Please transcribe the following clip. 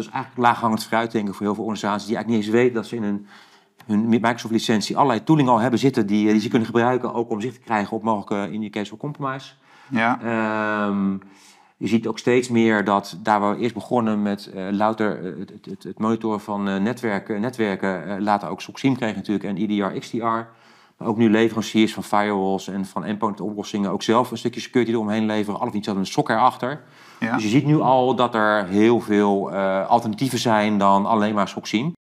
dus is eigenlijk laaghangend fruit, denk ik, voor heel veel organisaties die eigenlijk niet eens weten dat ze in hun, hun Microsoft-licentie allerlei tooling al hebben zitten die, eh, die ze kunnen gebruiken, ook om zicht te krijgen op mogelijke indicators voor compromise. Ja. Ehm, je ziet ook steeds meer dat daar waar we eerst begonnen met eh, louter eh, het, het, het, monitoren van netwerken, netwerken later ook SOCSIEM kregen natuurlijk en IDR, e XDR ook nu leveranciers van firewalls en van endpoint oplossingen ook zelf een stukje security eromheen leveren. Alles iets hadden een sok erachter. Dus je ziet nu al dat er heel veel eh, alternatieven zijn dan alleen maar SOC zien.